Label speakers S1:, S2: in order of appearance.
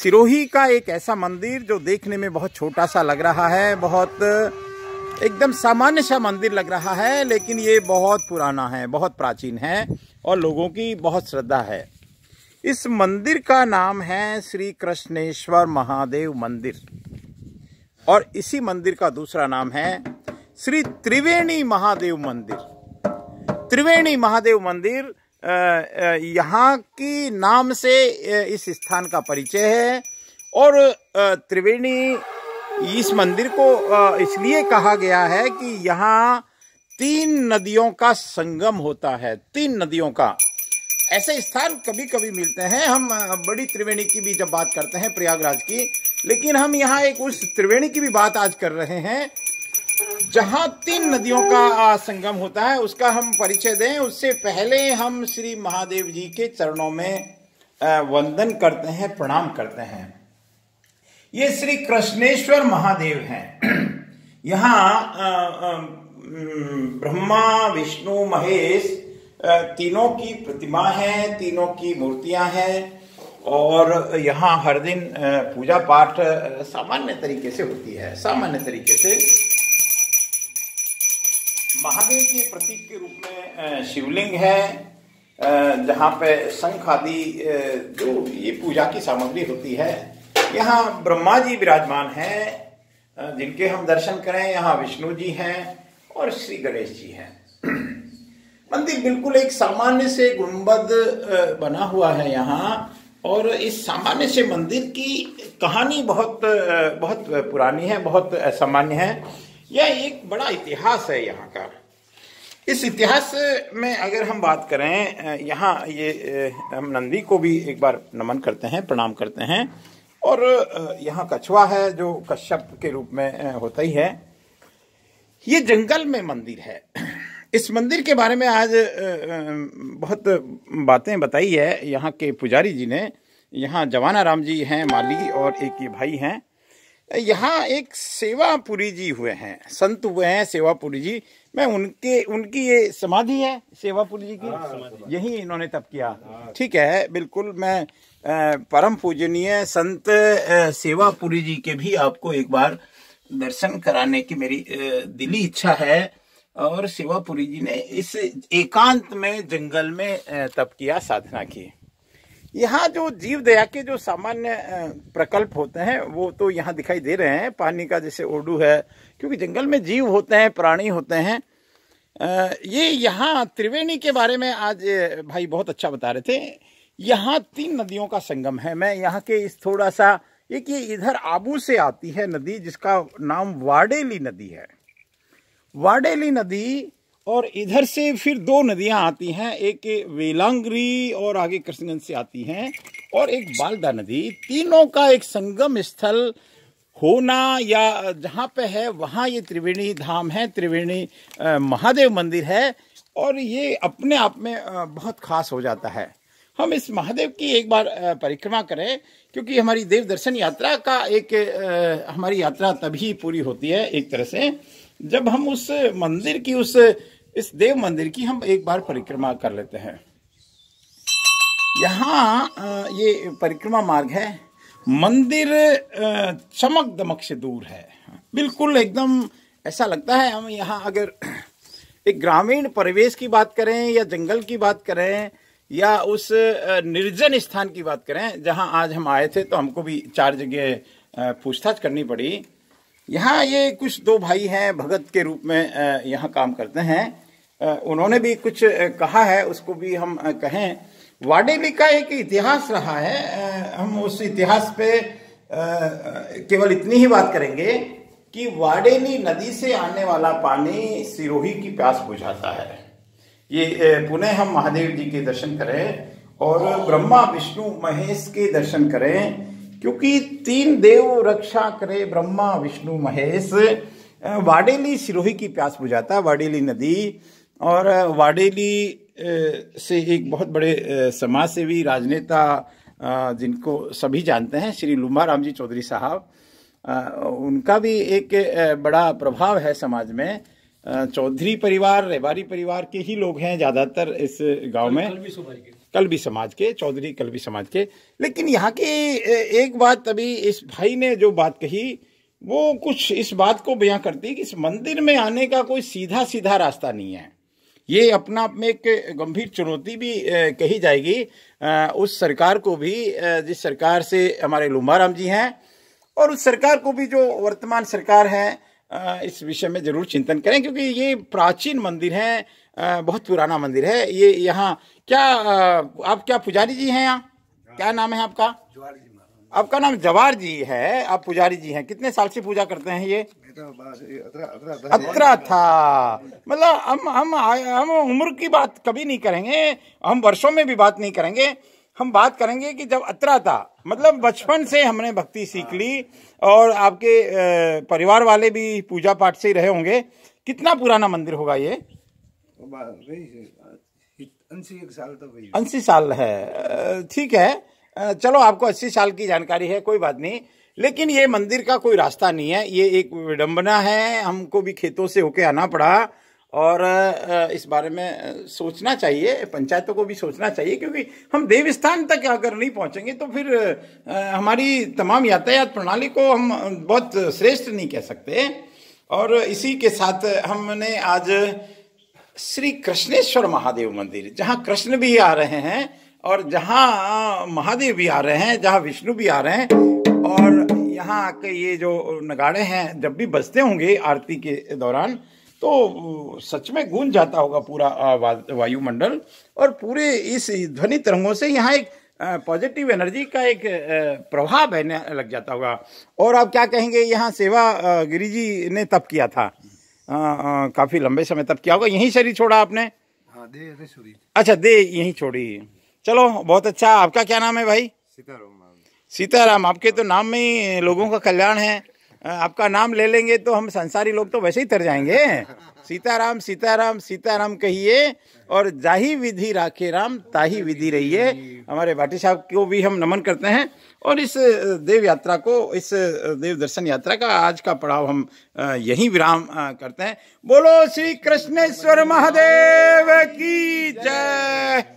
S1: सिरोही का एक ऐसा मंदिर जो देखने में बहुत छोटा सा लग रहा है बहुत एकदम सामान्य सा मंदिर लग रहा है लेकिन ये बहुत पुराना है बहुत प्राचीन है और लोगों की बहुत श्रद्धा है इस मंदिर का नाम है श्री कृष्णेश्वर महादेव मंदिर और इसी मंदिर का दूसरा नाम है श्री त्रिवेणी महादेव मंदिर त्रिवेणी महादेव मंदिर यहाँ की नाम से इस स्थान का परिचय है और त्रिवेणी इस मंदिर को इसलिए कहा गया है कि यहाँ तीन नदियों का संगम होता है तीन नदियों का ऐसे स्थान कभी कभी मिलते हैं हम बड़ी त्रिवेणी की भी जब बात करते हैं प्रयागराज की लेकिन हम यहाँ एक उस त्रिवेणी की भी बात आज कर रहे हैं जहां तीन नदियों का संगम होता है उसका हम परिचय दें उससे पहले हम श्री महादेव जी के चरणों में वंदन करते हैं प्रणाम करते हैं ये श्री कृष्णेश्वर महादेव हैं यहाँ ब्रह्मा विष्णु महेश तीनों की प्रतिमा है तीनों की मूर्तियां हैं और यहाँ हर दिन पूजा पाठ सामान्य तरीके से होती है सामान्य तरीके से महादेव के प्रतीक के रूप में शिवलिंग है जहाँ पे शंख आदि जो ये पूजा की सामग्री होती है यहाँ ब्रह्मा जी विराजमान हैं जिनके हम दर्शन करें यहाँ विष्णु जी हैं और श्री गणेश जी हैं मंदिर बिल्कुल एक सामान्य से गुंबद बना हुआ है यहाँ और इस सामान्य से मंदिर की कहानी बहुत बहुत पुरानी है बहुत सामान्य है यह एक बड़ा इतिहास है यहाँ का इस इतिहास में अगर हम बात करें यहाँ ये हम नंदी को भी एक बार नमन करते हैं प्रणाम करते हैं और यहाँ कछुआ है जो कश्यप के रूप में होता ही है ये जंगल में मंदिर है इस मंदिर के बारे में आज बहुत बातें बताई है यहाँ के पुजारी जी ने यहाँ जवाना राम जी हैं माली और एक ये भाई हैं यहाँ एक सेवापुरी जी हुए हैं संत हुए हैं सेवापुरी जी मैं उनके उनकी ये समाधि है सेवापुरी जी की हाँ, यही इन्होंने तब किया हाँ। ठीक है बिल्कुल मैं परम पूजनीय संत सेवापुरी जी के भी आपको एक बार दर्शन कराने की मेरी दिली इच्छा है और सेवापुरी जी ने इस एकांत में जंगल में तप किया साधना की यहाँ जो जीव दया के जो सामान्य प्रकल्प होते हैं वो तो यहाँ दिखाई दे रहे हैं पानी का जैसे ओडू है क्योंकि जंगल में जीव होते हैं प्राणी होते हैं ये यहाँ त्रिवेणी के बारे में आज भाई बहुत अच्छा बता रहे थे यहाँ तीन नदियों का संगम है मैं यहाँ के इस थोड़ा सा एक ये इधर आबू से आती है नदी जिसका नाम वाडेली नदी है वाडेली नदी और इधर से फिर दो नदियां आती हैं एक वेलांगरी और आगे कृष्णगंज से आती हैं और एक बालदा नदी तीनों का एक संगम स्थल होना या जहाँ पे है वहाँ ये त्रिवेणी धाम है त्रिवेणी महादेव मंदिर है और ये अपने आप में बहुत खास हो जाता है हम इस महादेव की एक बार परिक्रमा करें क्योंकि हमारी देव दर्शन यात्रा का एक हमारी यात्रा तभी पूरी होती है एक तरह से जब हम उस मंदिर की उस इस देव मंदिर की हम एक बार परिक्रमा कर लेते हैं यहाँ ये परिक्रमा मार्ग है मंदिर चमक दमक से दूर है बिल्कुल एकदम ऐसा लगता है हम यहाँ अगर एक ग्रामीण परिवेश की बात करें या जंगल की बात करें या उस निर्जन स्थान की बात करें जहाँ आज हम आए थे तो हमको भी चार जगह पूछताछ करनी पड़ी यहाँ ये कुछ दो भाई हैं भगत के रूप में यहाँ काम करते हैं उन्होंने भी कुछ कहा है उसको भी हम कहें वाडेली का एक इतिहास रहा है हम उस इतिहास पे केवल इतनी ही बात करेंगे कि वाडेली नदी से आने वाला पानी सिरोही की प्यास बुझाता है ये पुणे हम महादेव जी के दर्शन करें और ब्रह्मा विष्णु महेश के दर्शन करें क्योंकि तीन देव रक्षा करे ब्रह्मा विष्णु महेश वाडेली सिरोही की प्यास बुझाता है वाडेली नदी और वाडेली से एक बहुत बड़े समाज सेवी राजनेता जिनको सभी जानते हैं श्री लुम्बा राम जी चौधरी साहब उनका भी एक बड़ा प्रभाव है समाज में चौधरी परिवार रेवारी परिवार के ही लोग हैं ज़्यादातर इस गांव में कल भी समाज के चौधरी कल भी समाज के लेकिन यहाँ की एक बात अभी इस भाई ने जो बात कही वो कुछ इस बात को बयां करती है कि इस मंदिर में आने का कोई सीधा सीधा रास्ता नहीं है ये अपना आप में एक गंभीर चुनौती भी कही जाएगी उस सरकार को भी जिस सरकार से हमारे लुम्बाराम जी हैं और उस सरकार को भी जो वर्तमान सरकार है इस विषय में जरूर चिंतन करें क्योंकि ये प्राचीन मंदिर है बहुत पुराना मंदिर है ये यहाँ क्या आप क्या पुजारी जी हैं यहाँ क्या नाम है आपका आपका नाम जवार जी है आप पुजारी जी हैं कितने साल से पूजा करते हैं ये अतरा था मतलब हम हम हम उम्र की बात कभी नहीं करेंगे हम वर्षों में भी बात नहीं करेंगे हम बात करेंगे कि जब अतरा था मतलब बचपन से हमने भक्ति सीख ली और आपके परिवार वाले भी पूजा पाठ से ही रहे होंगे कितना पुराना मंदिर होगा ये अस्सी साल है ठीक है चलो आपको अस्सी साल की जानकारी है कोई बात नहीं लेकिन ये मंदिर का कोई रास्ता नहीं है ये एक विडम्बना है हमको भी खेतों से होके आना पड़ा और इस बारे में सोचना चाहिए पंचायतों को भी सोचना चाहिए क्योंकि हम देवस्थान तक अगर नहीं पहुंचेंगे तो फिर हमारी तमाम यातायात प्रणाली को हम बहुत श्रेष्ठ नहीं कह सकते और इसी के साथ हमने आज श्री कृष्णेश्वर महादेव मंदिर जहाँ कृष्ण भी आ रहे हैं और जहाँ महादेव भी आ रहे हैं जहाँ विष्णु भी आ रहे हैं और यहाँ के ये जो नगाड़े हैं जब भी बजते होंगे आरती के दौरान तो सच में गूंज जाता होगा पूरा वायुमंडल और पूरे इस ध्वनि तरंगों से यहाँ एक पॉजिटिव एनर्जी का एक प्रभाव बहने लग जाता होगा और आप क्या कहेंगे यहाँ सेवा गिरिजी ने तब किया था काफ़ी लंबे समय तब किया होगा यहीं शरीर छोड़ा आपने हाँ दे, दे अच्छा दे यहीं छोड़ी चलो बहुत अच्छा आपका क्या नाम है भाई सीताराम सीताराम आपके तो नाम में ही लोगों का कल्याण है आपका नाम ले लेंगे तो हम संसारी लोग तो वैसे ही तर जाएंगे सीताराम सीताराम सीताराम कहिए और जाही विधि राखे राम ताही विधि रहिए हमारे भाटी साहब को भी हम नमन करते हैं और इस देव यात्रा को इस देव दर्शन यात्रा का आज का पड़ाव हम यही विराम करते हैं बोलो श्री कृष्णेश्वर महादेव की जय